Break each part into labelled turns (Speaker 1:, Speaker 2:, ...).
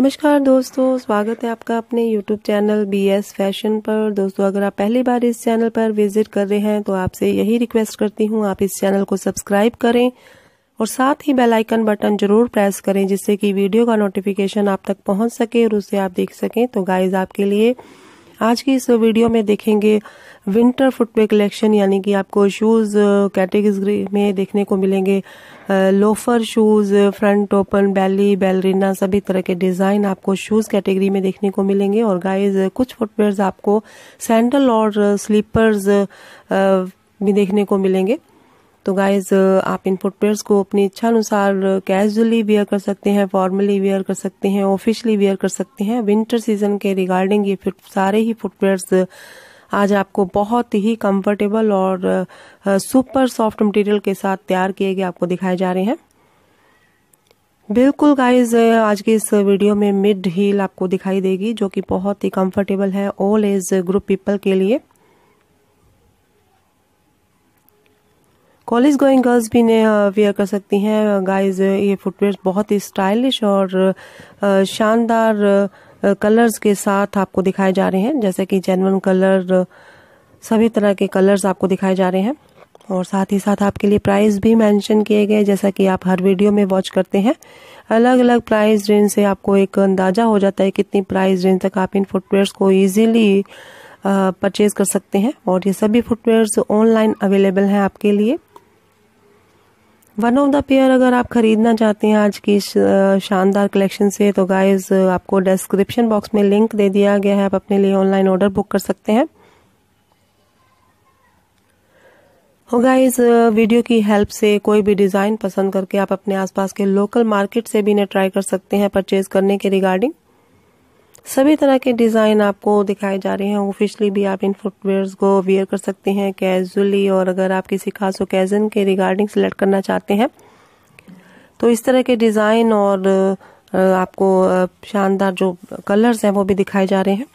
Speaker 1: नमस्कार दोस्तों स्वागत है आपका अपने YouTube channel B S fashion पर दोस्तों अगर आप पहली बार इस चैनल पर विजिट कर रहे हैं तो आपसे यही रिक्वेस्ट करती हूं आप इस चैनल को सब्सक्राइब करें और साथ ही बेल आइकन बटन जरूर प्रेस करें जिससे कि वीडियो का नोटिफिकेशन आप तक पहुंच सके और उसे आप देख सकें तो गाइज आपके लिए आज की इस वीडियो में देखेंगे विंटर फुटवेयर कलेक्शन यानी कि आपको शूज़ कैटेगरी uh, में देखने को मिलेंगे loafer shoes front open belly ballerina सभी तरह के डिज़ाइन आपको शूज़ कैटेगरी में देखने को मिलेंगे और गाइस कुछ फुटवेयर्स आपको सैंडल और स्लीपर्स uh, भी uh, देखने को मिलेंगे तो गाइज आप इन फुटवेयर्स को अपनी इच्छा अनुसार कैजुअली वेयर कर सकते हैं फॉर्मली वेयर कर सकते हैं ऑफिशियली वेयर कर सकते हैं विंटर सीजन के रिगार्डिंग ये सारे ही फुटवेयर्स आज आपको बहुत ही कंफर्टेबल और सुपर सॉफ्ट मटेरियल के साथ तैयार किए गए आपको दिखाए जा रहे हैं बिल्कुल गाइज आज के इस वीडियो में मिड हील आपको दिखाई देगी जो कि बहुत ही कंफर्टेबल है ऑल एज ग्रुप पीपल के लिए कॉलेज गोइंग गर्ल्स भी इन्हें वेयर कर सकती हैं गाइस ये फुटवेयर बहुत ही स्टाइलिश और शानदार कलर्स के साथ आपको दिखाए जा रहे हैं जैसे कि जेनवन कलर सभी तरह के कलर्स आपको दिखाए जा रहे हैं और साथ ही साथ आपके लिए प्राइस भी मेंशन किए गए जैसा कि आप हर वीडियो में वॉच करते हैं अलग अलग प्राइस रेंज से आपको एक अंदाजा हो जाता है कितनी प्राइस रेंज तक आप इन फुटवेयर्स को इजीली परचेज कर सकते हैं और ये सभी फुटवेयर्स ऑनलाइन अवेलेबल हैं आपके लिए वन ऑफ द पेयर अगर आप खरीदना चाहते हैं आज की शानदार कलेक्शन से तो गाइज आपको डिस्क्रिप्शन बॉक्स में लिंक दे दिया गया है आप अपने लिए ऑनलाइन ऑर्डर बुक कर सकते हैं हो गाइज वीडियो की हेल्प से कोई भी डिज़ाइन पसंद करके आप अपने आसपास के लोकल मार्केट से भी इन्हें ट्राई कर सकते हैं परचेज करने के रिगार्डिंग सभी तरह के डिज़ाइन आपको दिखाए जा रहे हैं ऑफिशियली भी आप इन फुटवेयर को वेयर कर सकते हैं कैजुअली और अगर आप किसी खास ओकेजन के रिगार्डिंग सेलेक्ट करना चाहते हैं तो इस तरह के डिज़ाइन और आपको शानदार जो कलर्स हैं वो भी दिखाए जा रहे हैं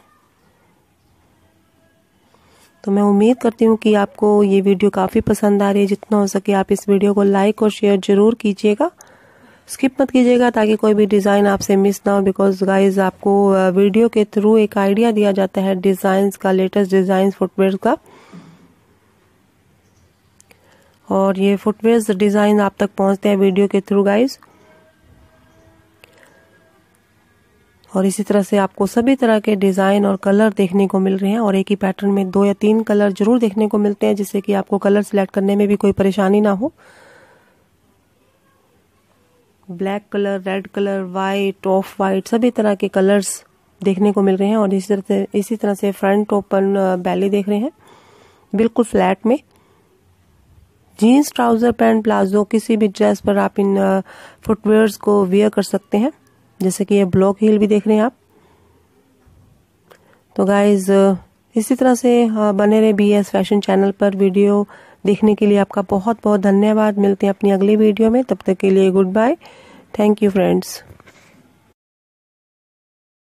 Speaker 1: तो मैं उम्मीद करती हूँ कि आपको ये वीडियो काफ़ी पसंद आ रही है जितना हो सके आप इस वीडियो को लाइक और शेयर ज़रूर कीजिएगा स्किप मत कीजिएगा ताकि कोई भी डिज़ाइन आपसे मिस ना हो बिकॉज गाइज आपको वीडियो uh, के थ्रू एक आइडिया दिया जाता है डिजाइन का लेटेस्ट डिज़ाइन फुटवेयर का और ये फुटवेयर डिज़ाइन आप तक पहुंचते हैं वीडियो के थ्रू गाइज और इसी तरह से आपको सभी तरह के डिज़ाइन और कलर देखने को मिल रहे हैं और एक ही पैटर्न में दो या तीन कलर जरूर देखने को मिलते हैं जिससे कि आपको कलर सेलेक्ट करने में भी कोई परेशानी ना हो black colour red colour white off white सभी तरह के कलर्स देखने को मिल रहे हैं और इसी तरह से इसी तरह से फ्रंट ओपन बैली देख रहे हैं बिल्कुल फ्लैट में जीन्स ट्राउजर पैंट प्लाजो किसी भी ड्रेस पर आप इन फुटवेयर्स को वेयर कर सकते हैं जैसे कि ये ब्लॉक हील भी देख रहे हैं आप तो गाइज इसी तरह से बने रहे बी एस फैशन चैनल पर वीडियो देखने के लिए आपका बहुत बहुत धन्यवाद मिलते हैं अपनी अगली वीडियो में तब तक के लिए good bye thank you friends